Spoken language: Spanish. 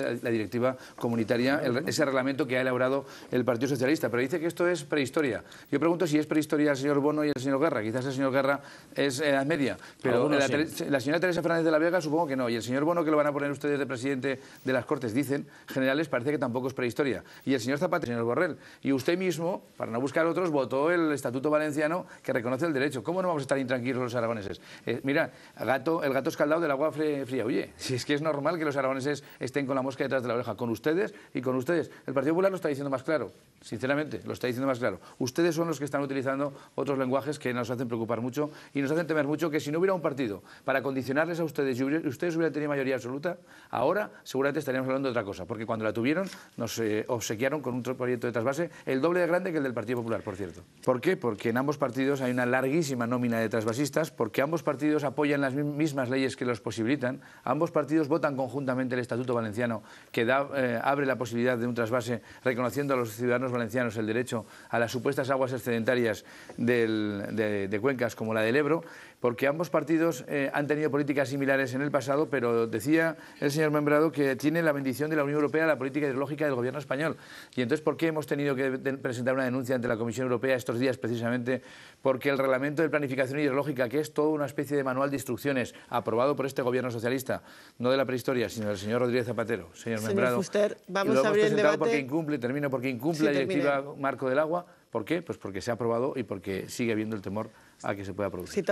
la directiva comunitaria, ese reglamento que ha elaborado el Partido Socialista, pero dice que esto es prehistoria. Yo pregunto si es prehistoria el señor Bono y el señor Guerra, quizás el señor Guerra es edad eh, media, pero la, señora Teresa Fernández de la Vega supongo que no, y el señor Bono que lo van a poner ustedes de presidente de las Cortes, dicen, generales, parece que tampoco es prehistoria, y el señor Zapatero, el señor Borrell, y usted mismo, para no buscar otros, votó el Estatuto Valenciano que reconoce el derecho. ¿Cómo no vamos a estar intranquilos los aragoneses? Eh, mira, gato, el gato escaldado del agua fría, Oye, Si es que es normal que los aragoneses estén con la mosca detrás de la oreja, con ustedes y con ustedes. El Partido Popular lo está diciendo más claro, sinceramente, lo está diciendo más claro. Ustedes son los que están utilizando otros lenguajes que nos hacen preocupar mucho y nos hacen temer mucho que si no hubiera un partido para condicionarles a ustedes y ustedes hubieran tenido mayoría absoluta, ahora seguramente estaríamos hablando de otra cosa, porque cuando la tuvieron nos eh, obsequiaron con un proyecto de trasvase el doble de grande que el del Partido Popular, por cierto. ¿Por qué? Porque en ambos partidos hay una larguísima nómina de trasvasistas, porque ambos partidos apoyan las mismas leyes que los posibilitan, ambos partidos votan conjuntamente el Estatuto Valenciano que da, eh, abre la posibilidad de un trasvase reconociendo a los ciudadanos valencianos el derecho a las supuestas aguas excedentarias de, cuencas como la del Ebro, porque ambos partidos eh, han tenido políticas similares en el pasado, pero decía el señor Membrado que tiene la bendición de la Unión Europea la política hidrológica del gobierno español. Y entonces, ¿por qué hemos tenido que presentar una denuncia ante la Comisión Europea estos días precisamente? Porque el reglamento de planificación hidrológica, que es toda una especie de manual de instrucciones aprobado por este gobierno socialista, no de la prehistoria, sino del señor Rodríguez Zapatero, Señor, señor vamos a hemos presentado porque incumple, termino porque incumple la directiva marco del agua. ¿Por qué? Pues porque se ha aprobado y porque sigue habiendo el temor a que se pueda producir.